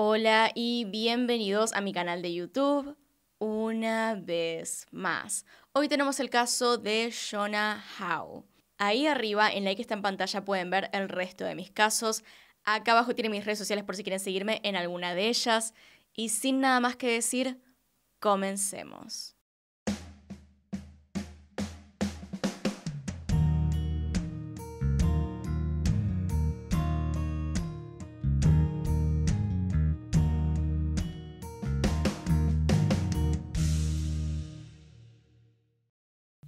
Hola y bienvenidos a mi canal de YouTube una vez más. Hoy tenemos el caso de Shona Howe. Ahí arriba, en la que está en pantalla, pueden ver el resto de mis casos. Acá abajo tienen mis redes sociales por si quieren seguirme en alguna de ellas. Y sin nada más que decir, comencemos.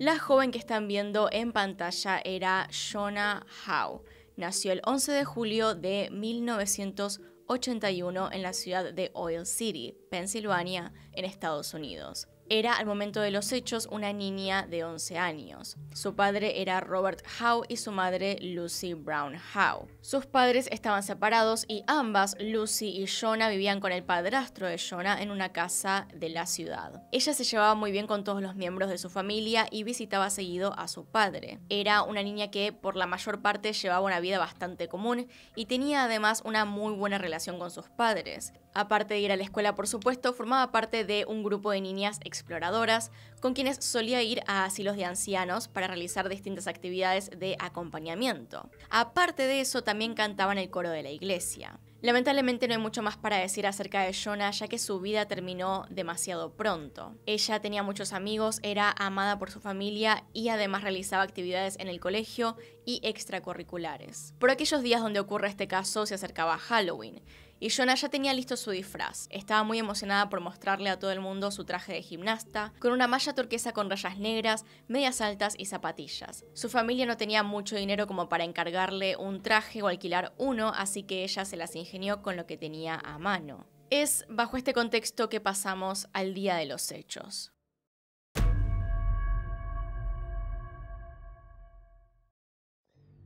La joven que están viendo en pantalla era Shona Howe. Nació el 11 de julio de 1981 en la ciudad de Oil City, Pensilvania, en Estados Unidos era al momento de los hechos una niña de 11 años. Su padre era Robert Howe y su madre Lucy Brown Howe. Sus padres estaban separados y ambas, Lucy y Jonah, vivían con el padrastro de Jonah en una casa de la ciudad. Ella se llevaba muy bien con todos los miembros de su familia y visitaba seguido a su padre. Era una niña que por la mayor parte llevaba una vida bastante común y tenía además una muy buena relación con sus padres. Aparte de ir a la escuela, por supuesto, formaba parte de un grupo de niñas exploradoras con quienes solía ir a asilos de ancianos para realizar distintas actividades de acompañamiento. Aparte de eso, también cantaba en el coro de la iglesia. Lamentablemente no hay mucho más para decir acerca de Jonah ya que su vida terminó demasiado pronto. Ella tenía muchos amigos, era amada por su familia y además realizaba actividades en el colegio y extracurriculares. Por aquellos días donde ocurre este caso se acercaba Halloween y Jonah ya tenía listo su disfraz. Estaba muy emocionada por mostrarle a todo el mundo su traje de gimnasta, con una malla turquesa con rayas negras, medias altas y zapatillas. Su familia no tenía mucho dinero como para encargarle un traje o alquilar uno, así que ella se las ingenió con lo que tenía a mano. Es bajo este contexto que pasamos al día de los hechos.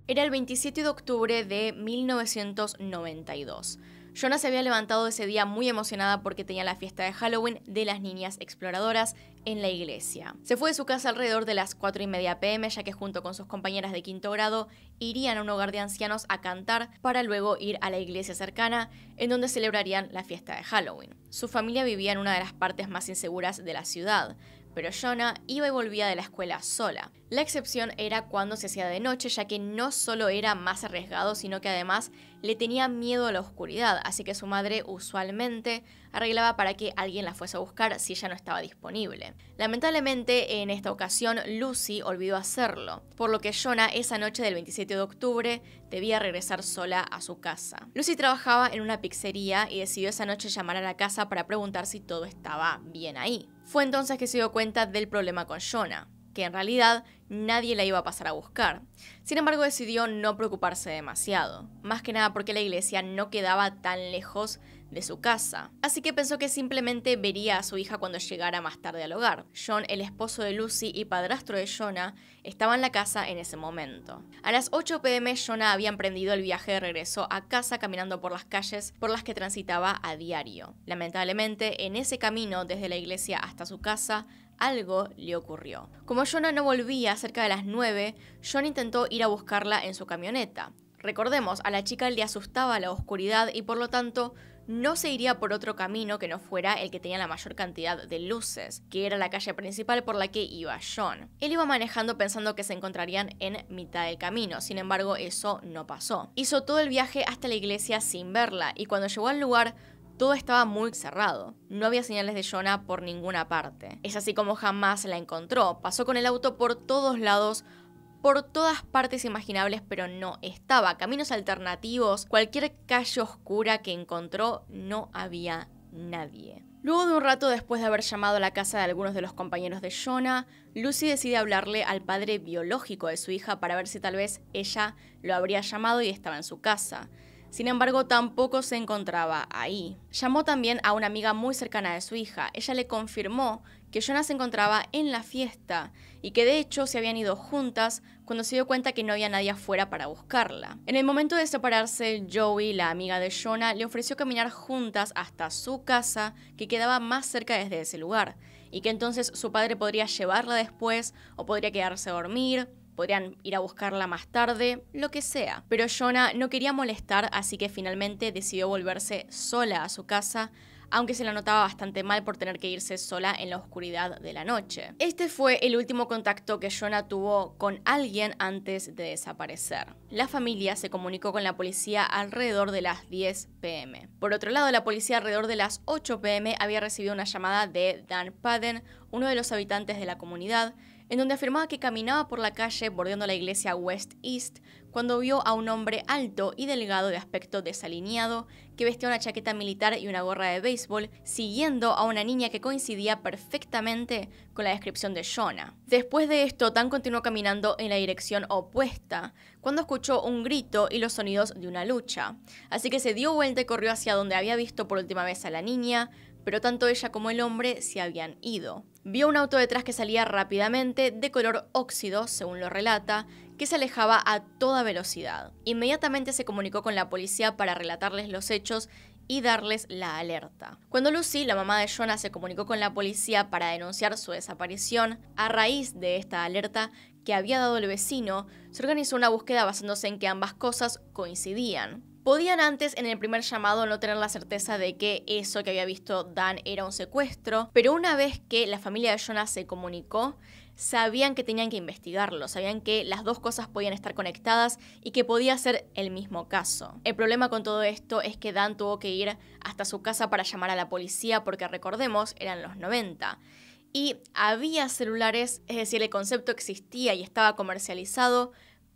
Era el 27 de octubre de 1992. Jonah se había levantado ese día muy emocionada porque tenía la fiesta de Halloween de las niñas exploradoras en la iglesia. Se fue de su casa alrededor de las 4 y media pm, ya que junto con sus compañeras de quinto grado irían a un hogar de ancianos a cantar para luego ir a la iglesia cercana, en donde celebrarían la fiesta de Halloween. Su familia vivía en una de las partes más inseguras de la ciudad, pero Jonah iba y volvía de la escuela sola. La excepción era cuando se hacía de noche, ya que no solo era más arriesgado, sino que además le tenía miedo a la oscuridad, así que su madre usualmente arreglaba para que alguien la fuese a buscar si ella no estaba disponible. Lamentablemente, en esta ocasión, Lucy olvidó hacerlo, por lo que Jonah esa noche del 27 de octubre debía regresar sola a su casa. Lucy trabajaba en una pizzería y decidió esa noche llamar a la casa para preguntar si todo estaba bien ahí. Fue entonces que se dio cuenta del problema con Shona, que en realidad nadie la iba a pasar a buscar. Sin embargo, decidió no preocuparse demasiado, más que nada porque la iglesia no quedaba tan lejos de su casa. Así que pensó que simplemente vería a su hija cuando llegara más tarde al hogar. John, el esposo de Lucy y padrastro de Jonah, estaba en la casa en ese momento. A las 8 pm Jonah había emprendido el viaje de regreso a casa caminando por las calles por las que transitaba a diario. Lamentablemente, en ese camino desde la iglesia hasta su casa, algo le ocurrió. Como Jonah no volvía cerca de las 9, John intentó ir a buscarla en su camioneta. Recordemos, a la chica le asustaba la oscuridad y por lo tanto no se iría por otro camino que no fuera el que tenía la mayor cantidad de luces, que era la calle principal por la que iba John. Él iba manejando pensando que se encontrarían en mitad del camino, sin embargo eso no pasó. Hizo todo el viaje hasta la iglesia sin verla y cuando llegó al lugar todo estaba muy cerrado. No había señales de Jonah por ninguna parte. Es así como jamás la encontró. Pasó con el auto por todos lados por todas partes imaginables, pero no estaba. Caminos alternativos, cualquier calle oscura que encontró, no había nadie. Luego de un rato después de haber llamado a la casa de algunos de los compañeros de Jonah, Lucy decide hablarle al padre biológico de su hija para ver si tal vez ella lo habría llamado y estaba en su casa. Sin embargo, tampoco se encontraba ahí. Llamó también a una amiga muy cercana de su hija. Ella le confirmó que Jonah se encontraba en la fiesta y que de hecho se habían ido juntas cuando se dio cuenta que no había nadie afuera para buscarla. En el momento de separarse, Joey, la amiga de Jonah, le ofreció caminar juntas hasta su casa, que quedaba más cerca desde ese lugar, y que entonces su padre podría llevarla después o podría quedarse a dormir. Podrían ir a buscarla más tarde, lo que sea. Pero Jonah no quería molestar, así que finalmente decidió volverse sola a su casa aunque se la notaba bastante mal por tener que irse sola en la oscuridad de la noche. Este fue el último contacto que Jonah tuvo con alguien antes de desaparecer. La familia se comunicó con la policía alrededor de las 10 pm. Por otro lado, la policía alrededor de las 8 pm había recibido una llamada de Dan Padden, uno de los habitantes de la comunidad, en donde afirmaba que caminaba por la calle bordeando la iglesia West East cuando vio a un hombre alto y delgado de aspecto desalineado que vestía una chaqueta militar y una gorra de béisbol, siguiendo a una niña que coincidía perfectamente con la descripción de Shona. Después de esto, Tan continuó caminando en la dirección opuesta, cuando escuchó un grito y los sonidos de una lucha. Así que se dio vuelta y corrió hacia donde había visto por última vez a la niña, pero tanto ella como el hombre se habían ido. Vio un auto detrás que salía rápidamente, de color óxido, según lo relata, que se alejaba a toda velocidad. Inmediatamente se comunicó con la policía para relatarles los hechos y darles la alerta. Cuando Lucy, la mamá de Jonah, se comunicó con la policía para denunciar su desaparición, a raíz de esta alerta que había dado el vecino, se organizó una búsqueda basándose en que ambas cosas coincidían. Podían antes en el primer llamado no tener la certeza de que eso que había visto Dan era un secuestro, pero una vez que la familia de Jonah se comunicó, sabían que tenían que investigarlo, sabían que las dos cosas podían estar conectadas y que podía ser el mismo caso. El problema con todo esto es que Dan tuvo que ir hasta su casa para llamar a la policía porque recordemos eran los 90. Y había celulares, es decir, el concepto existía y estaba comercializado,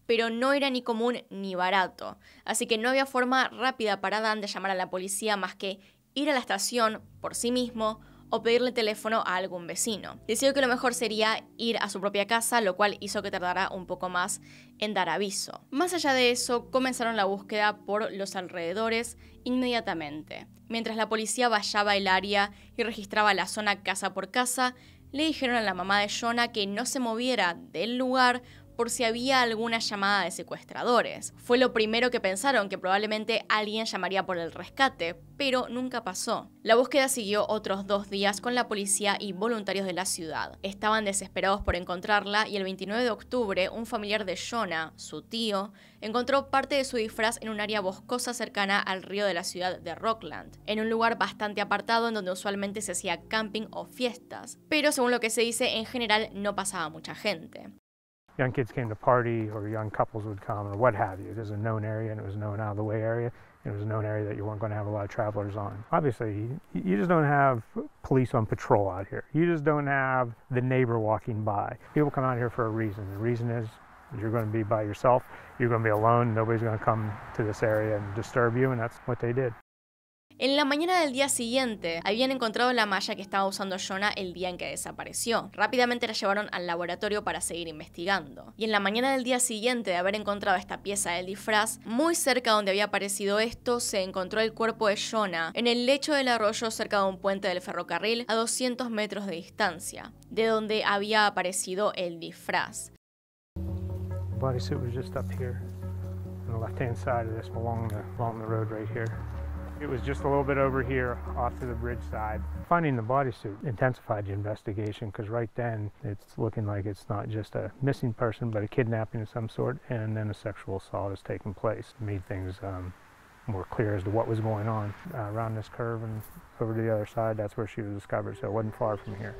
pero no era ni común ni barato. Así que no había forma rápida para Dan de llamar a la policía más que ir a la estación por sí mismo, o pedirle teléfono a algún vecino. Decidió que lo mejor sería ir a su propia casa, lo cual hizo que tardara un poco más en dar aviso. Más allá de eso, comenzaron la búsqueda por los alrededores inmediatamente. Mientras la policía vallaba el área y registraba la zona casa por casa, le dijeron a la mamá de Jonah que no se moviera del lugar por si había alguna llamada de secuestradores. Fue lo primero que pensaron, que probablemente alguien llamaría por el rescate, pero nunca pasó. La búsqueda siguió otros dos días con la policía y voluntarios de la ciudad. Estaban desesperados por encontrarla y el 29 de octubre un familiar de Shona, su tío, encontró parte de su disfraz en un área boscosa cercana al río de la ciudad de Rockland, en un lugar bastante apartado en donde usualmente se hacía camping o fiestas, pero según lo que se dice en general no pasaba mucha gente. young kids came to party or young couples would come or what have you. It was a known area and it was known out of the way area. It was a known area that you weren't going to have a lot of travelers on. Obviously, you just don't have police on patrol out here. You just don't have the neighbor walking by. People come out here for a reason. The reason is you're going to be by yourself. You're going to be alone. Nobody's going to come to this area and disturb you, and that's what they did. En la mañana del día siguiente, habían encontrado la malla que estaba usando Jonah el día en que desapareció. Rápidamente la llevaron al laboratorio para seguir investigando. Y en la mañana del día siguiente de haber encontrado esta pieza del disfraz, muy cerca donde había aparecido esto, se encontró el cuerpo de Jonah en el lecho del arroyo cerca de un puente del ferrocarril a 200 metros de distancia, de donde había aparecido el disfraz. It was just a little bit over here off to the bridge side. Finding the bodysuit intensified the investigation because right then it's looking like it's not just a missing person but a kidnapping of some sort and then a sexual assault has taken place. It made things um, more clear as to what was going on. Uh, around this curve and over to the other side, that's where she was discovered, so it wasn't far from here.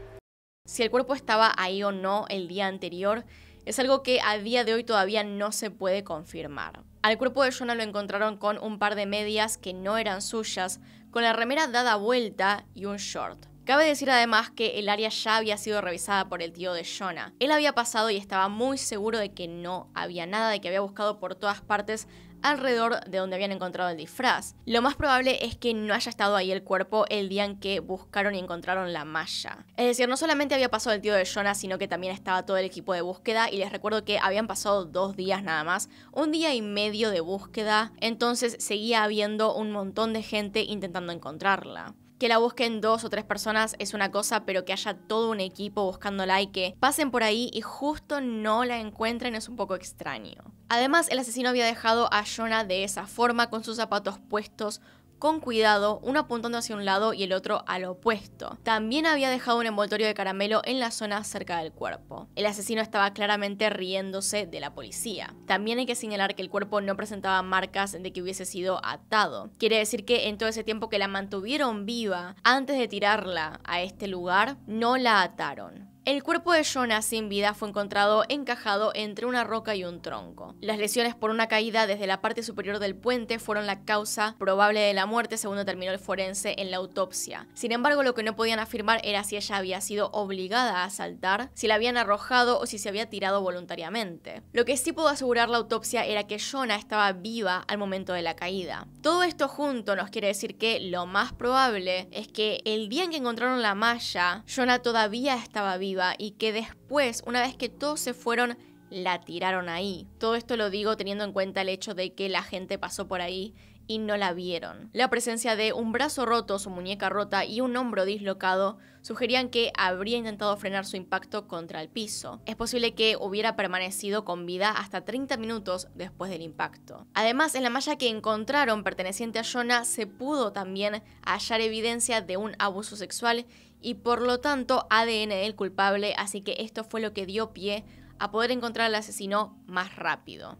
Si el cuerpo estaba ahí o no el día anterior es algo que a día de hoy todavía no se puede confirmar. Al cuerpo de Jonah lo encontraron con un par de medias que no eran suyas, con la remera dada vuelta y un short. Cabe decir además que el área ya había sido revisada por el tío de Jonah. Él había pasado y estaba muy seguro de que no había nada, de que había buscado por todas partes alrededor de donde habían encontrado el disfraz. Lo más probable es que no haya estado ahí el cuerpo el día en que buscaron y encontraron la malla. Es decir, no solamente había pasado el tío de Jonah, sino que también estaba todo el equipo de búsqueda y les recuerdo que habían pasado dos días nada más, un día y medio de búsqueda, entonces seguía habiendo un montón de gente intentando encontrarla que la busquen dos o tres personas es una cosa, pero que haya todo un equipo buscándola y que pasen por ahí y justo no la encuentren es un poco extraño. Además, el asesino había dejado a Jonah de esa forma, con sus zapatos puestos, con cuidado, uno apuntando hacia un lado y el otro al opuesto. También había dejado un envoltorio de caramelo en la zona cerca del cuerpo. El asesino estaba claramente riéndose de la policía. También hay que señalar que el cuerpo no presentaba marcas de que hubiese sido atado. Quiere decir que en todo ese tiempo que la mantuvieron viva, antes de tirarla a este lugar, no la ataron. El cuerpo de Jonah sin vida fue encontrado encajado entre una roca y un tronco. Las lesiones por una caída desde la parte superior del puente fueron la causa probable de la muerte, según determinó el forense en la autopsia. Sin embargo, lo que no podían afirmar era si ella había sido obligada a saltar, si la habían arrojado o si se había tirado voluntariamente. Lo que sí pudo asegurar la autopsia era que Jonah estaba viva al momento de la caída. Todo esto junto nos quiere decir que lo más probable es que el día en que encontraron la malla, Jonah todavía estaba viva y que después, una vez que todos se fueron, la tiraron ahí. Todo esto lo digo teniendo en cuenta el hecho de que la gente pasó por ahí y no la vieron. La presencia de un brazo roto, su muñeca rota y un hombro dislocado sugerían que habría intentado frenar su impacto contra el piso. Es posible que hubiera permanecido con vida hasta 30 minutos después del impacto. Además, en la malla que encontraron perteneciente a Jonah se pudo también hallar evidencia de un abuso sexual y por lo tanto ADN del culpable, así que esto fue lo que dio pie a poder encontrar al asesino más rápido.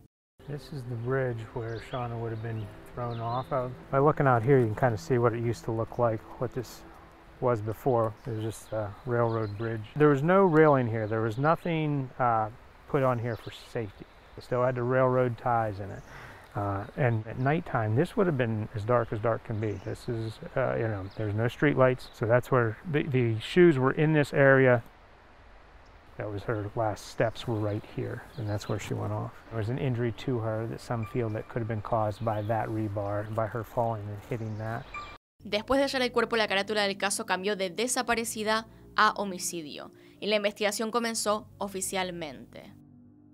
This is the bridge where Shauna would have been thrown off of. By looking out here, you can kind of see what it used to look like, what this was before. It was just a railroad bridge. There was no railing here. There was nothing uh, put on here for safety. It still had the railroad ties in it. Uh, and at nighttime, this would have been as dark as dark can be. This is, uh, you know, there's no street lights. So that's where the, the shoes were in this area. That was her last steps were right here, and that's where she went off. There was an injury to her that some feel that could have been caused by that rebar, by her falling and hitting that. Después de hallar el cuerpo, la carátula del caso cambió de desaparecida a homicidio y la investigación comenzó oficialmente.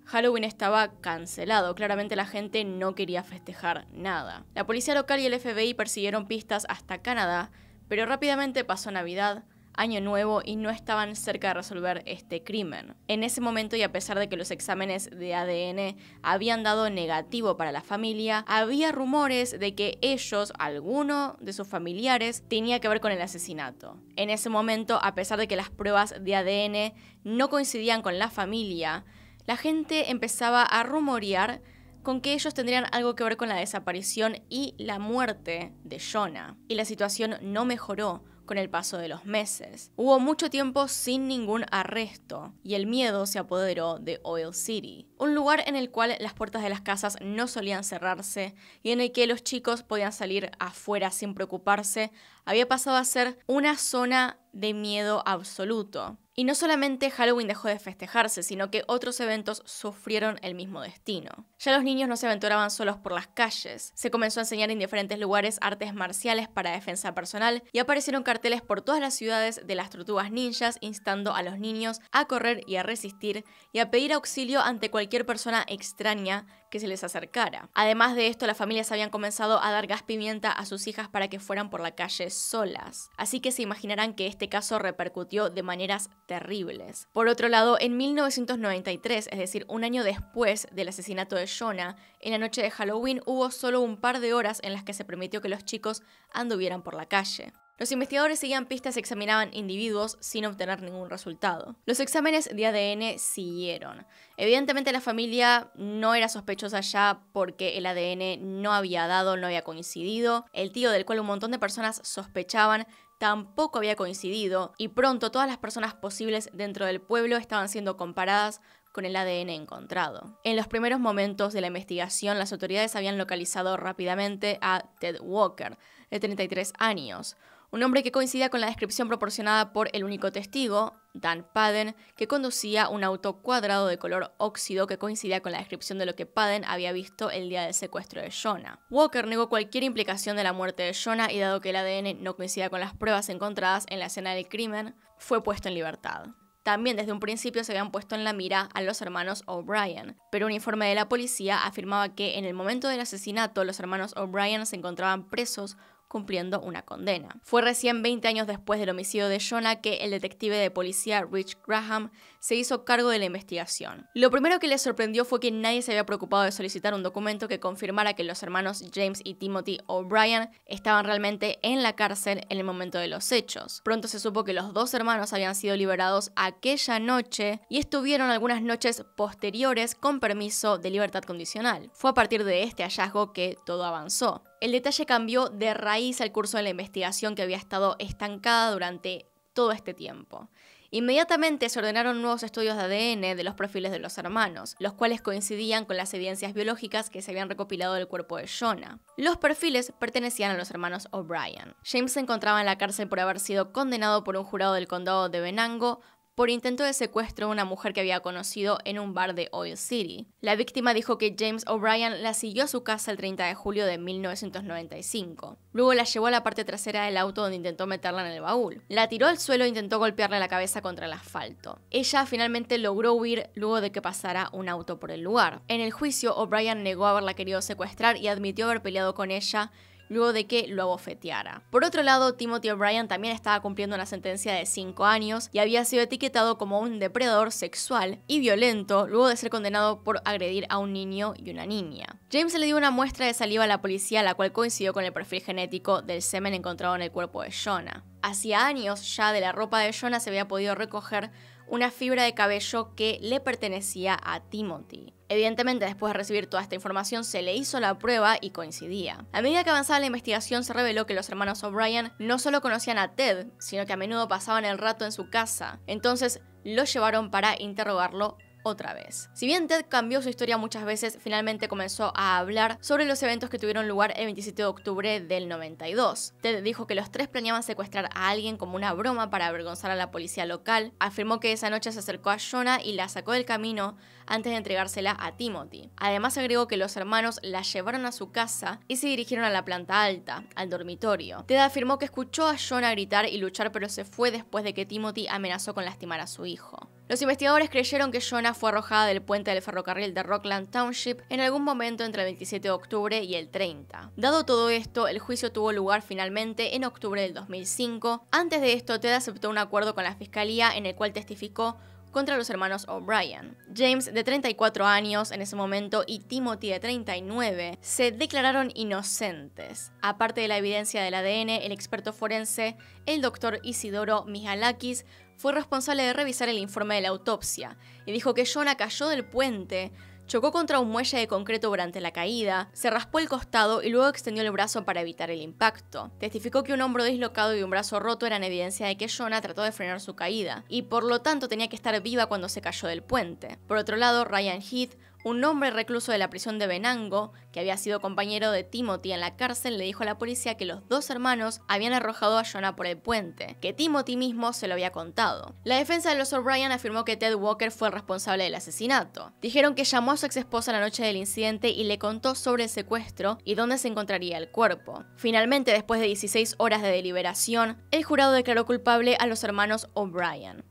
Halloween estaba cancelado, claramente la gente no quería festejar nada. La policía local y el FBI persiguieron pistas hasta Canadá, pero rápidamente pasó Navidad, Año Nuevo y no estaban cerca de resolver este crimen. En ese momento y a pesar de que los exámenes de ADN habían dado negativo para la familia, había rumores de que ellos, alguno de sus familiares, tenía que ver con el asesinato. En ese momento, a pesar de que las pruebas de ADN no coincidían con la familia, la gente empezaba a rumorear con que ellos tendrían algo que ver con la desaparición y la muerte de Jonah. Y la situación no mejoró con el paso de los meses. Hubo mucho tiempo sin ningún arresto y el miedo se apoderó de Oil City. Un lugar en el cual las puertas de las casas no solían cerrarse y en el que los chicos podían salir afuera sin preocuparse, había pasado a ser una zona de miedo absoluto. Y no solamente Halloween dejó de festejarse, sino que otros eventos sufrieron el mismo destino. Ya los niños no se aventuraban solos por las calles, se comenzó a enseñar en diferentes lugares artes marciales para defensa personal y aparecieron carteles por todas las ciudades de las tortugas ninjas instando a los niños a correr y a resistir y a pedir auxilio ante cualquier cualquier persona extraña que se les acercara. Además de esto, las familias habían comenzado a dar gas pimienta a sus hijas para que fueran por la calle solas. Así que se imaginarán que este caso repercutió de maneras terribles. Por otro lado, en 1993, es decir, un año después del asesinato de Shona, en la noche de Halloween hubo solo un par de horas en las que se permitió que los chicos anduvieran por la calle. Los investigadores seguían pistas y examinaban individuos sin obtener ningún resultado. Los exámenes de ADN siguieron. Evidentemente la familia no era sospechosa ya porque el ADN no había dado, no había coincidido. El tío del cual un montón de personas sospechaban tampoco había coincidido y pronto todas las personas posibles dentro del pueblo estaban siendo comparadas con el ADN encontrado. En los primeros momentos de la investigación, las autoridades habían localizado rápidamente a Ted Walker, de 33 años, un hombre que coincidía con la descripción proporcionada por el único testigo, Dan Paden, que conducía un auto cuadrado de color óxido que coincidía con la descripción de lo que Paden había visto el día del secuestro de Jonah. Walker negó cualquier implicación de la muerte de Jonah y dado que el ADN no coincidía con las pruebas encontradas en la escena del crimen, fue puesto en libertad también desde un principio se habían puesto en la mira a los hermanos O'Brien, pero un informe de la policía afirmaba que en el momento del asesinato los hermanos O'Brien se encontraban presos cumpliendo una condena. Fue recién 20 años después del homicidio de Jonah que el detective de policía Rich Graham se hizo cargo de la investigación. Lo primero que le sorprendió fue que nadie se había preocupado de solicitar un documento que confirmara que los hermanos James y Timothy O'Brien estaban realmente en la cárcel en el momento de los hechos. Pronto se supo que los dos hermanos habían sido liberados aquella noche y estuvieron algunas noches posteriores con permiso de libertad condicional. Fue a partir de este hallazgo que todo avanzó. El detalle cambió de raíz al curso de la investigación que había estado estancada durante todo este tiempo. Inmediatamente se ordenaron nuevos estudios de ADN de los perfiles de los hermanos, los cuales coincidían con las evidencias biológicas que se habían recopilado del cuerpo de Jonah. Los perfiles pertenecían a los hermanos O'Brien. James se encontraba en la cárcel por haber sido condenado por un jurado del condado de Benango, por intento de secuestro de una mujer que había conocido en un bar de Oil City. La víctima dijo que James O'Brien la siguió a su casa el 30 de julio de 1995. Luego la llevó a la parte trasera del auto donde intentó meterla en el baúl. La tiró al suelo e intentó golpearle la cabeza contra el asfalto. Ella finalmente logró huir luego de que pasara un auto por el lugar. En el juicio, O'Brien negó haberla querido secuestrar y admitió haber peleado con ella luego de que lo abofeteara. Por otro lado, Timothy O'Brien también estaba cumpliendo una sentencia de 5 años y había sido etiquetado como un depredador sexual y violento luego de ser condenado por agredir a un niño y una niña. James le dio una muestra de saliva a la policía, la cual coincidió con el perfil genético del semen encontrado en el cuerpo de Jonah. Hacía años ya de la ropa de Jonah se había podido recoger una fibra de cabello que le pertenecía a Timothy. Evidentemente, después de recibir toda esta información, se le hizo la prueba y coincidía. A medida que avanzaba la investigación, se reveló que los hermanos O'Brien no solo conocían a Ted, sino que a menudo pasaban el rato en su casa. Entonces, lo llevaron para interrogarlo otra vez. Si bien Ted cambió su historia muchas veces, finalmente comenzó a hablar sobre los eventos que tuvieron lugar el 27 de octubre del 92. Ted dijo que los tres planeaban secuestrar a alguien como una broma para avergonzar a la policía local, afirmó que esa noche se acercó a Jonah y la sacó del camino antes de entregársela a Timothy. Además agregó que los hermanos la llevaron a su casa y se dirigieron a la planta alta, al dormitorio. Ted afirmó que escuchó a Jonah gritar y luchar pero se fue después de que Timothy amenazó con lastimar a su hijo. Los investigadores creyeron que Jonah fue arrojada del puente del ferrocarril de Rockland Township en algún momento entre el 27 de octubre y el 30. Dado todo esto, el juicio tuvo lugar finalmente en octubre del 2005. Antes de esto, Ted aceptó un acuerdo con la fiscalía en el cual testificó contra los hermanos O'Brien. James, de 34 años en ese momento, y Timothy, de 39, se declararon inocentes. Aparte de la evidencia del ADN, el experto forense, el doctor Isidoro Mijalakis, fue responsable de revisar el informe de la autopsia y dijo que Jonah cayó del puente, chocó contra un muelle de concreto durante la caída, se raspó el costado y luego extendió el brazo para evitar el impacto. Testificó que un hombro dislocado y un brazo roto eran evidencia de que Jonah trató de frenar su caída y por lo tanto tenía que estar viva cuando se cayó del puente. Por otro lado, Ryan Heath un hombre recluso de la prisión de Benango, que había sido compañero de Timothy en la cárcel, le dijo a la policía que los dos hermanos habían arrojado a Jonah por el puente, que Timothy mismo se lo había contado. La defensa de los O'Brien afirmó que Ted Walker fue el responsable del asesinato. Dijeron que llamó a su exesposa la noche del incidente y le contó sobre el secuestro y dónde se encontraría el cuerpo. Finalmente, después de 16 horas de deliberación, el jurado declaró culpable a los hermanos O'Brien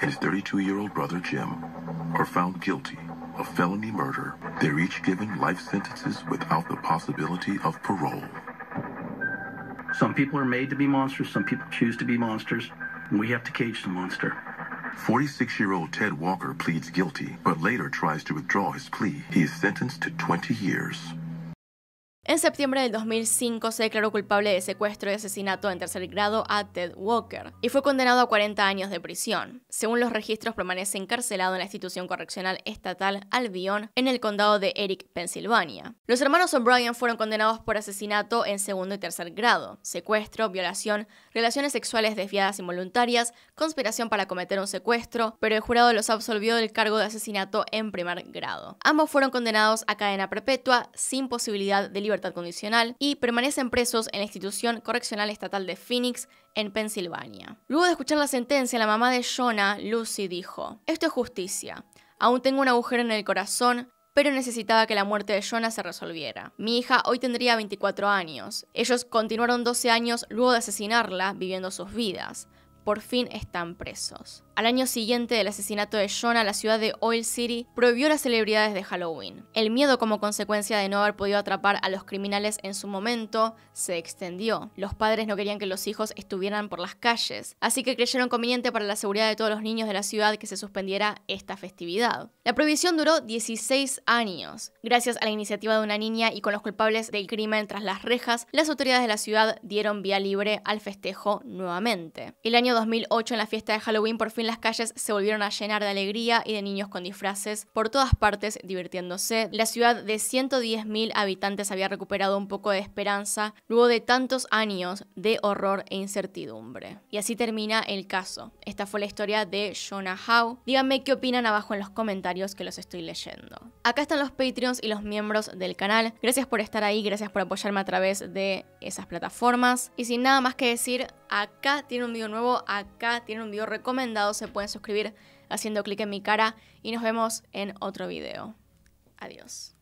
his 32-year-old brother Jim, are found guilty of felony murder, they're each given life sentences without the possibility of parole. Some people are made to be monsters, some people choose to be monsters, and we have to cage the monster. 46-year-old Ted Walker pleads guilty, but later tries to withdraw his plea. He is sentenced to 20 years. En septiembre del 2005 se declaró culpable de secuestro y asesinato en tercer grado a Ted Walker y fue condenado a 40 años de prisión. Según los registros, permanece encarcelado en la institución correccional estatal Albion en el condado de Eric, Pensilvania. Los hermanos O'Brien fueron condenados por asesinato en segundo y tercer grado, secuestro, violación, relaciones sexuales desviadas involuntarias, conspiración para cometer un secuestro, pero el jurado los absolvió del cargo de asesinato en primer grado. Ambos fueron condenados a cadena perpetua sin posibilidad de libertad condicional y permanecen presos en la institución correccional estatal de Phoenix, en Pensilvania. Luego de escuchar la sentencia, la mamá de Jonah, Lucy, dijo, Esto es justicia. Aún tengo un agujero en el corazón, pero necesitaba que la muerte de Jonah se resolviera. Mi hija hoy tendría 24 años. Ellos continuaron 12 años luego de asesinarla, viviendo sus vidas. Por fin están presos. Al año siguiente del asesinato de Jonah, la ciudad de Oil City prohibió las celebridades de Halloween. El miedo como consecuencia de no haber podido atrapar a los criminales en su momento se extendió. Los padres no querían que los hijos estuvieran por las calles, así que creyeron conveniente para la seguridad de todos los niños de la ciudad que se suspendiera esta festividad. La prohibición duró 16 años. Gracias a la iniciativa de una niña y con los culpables del crimen tras las rejas, las autoridades de la ciudad dieron vía libre al festejo nuevamente. El año 2008 en la fiesta de Halloween por fin las calles se volvieron a llenar de alegría y de niños con disfraces por todas partes divirtiéndose. La ciudad de 110.000 habitantes había recuperado un poco de esperanza luego de tantos años de horror e incertidumbre. Y así termina el caso. Esta fue la historia de Jonah Howe. Díganme qué opinan abajo en los comentarios que los estoy leyendo. Acá están los Patreons y los miembros del canal. Gracias por estar ahí, gracias por apoyarme a través de esas plataformas. Y sin nada más que decir, acá tiene un video nuevo, acá tiene un video recomendado, se pueden suscribir haciendo clic en mi cara y nos vemos en otro video. Adiós.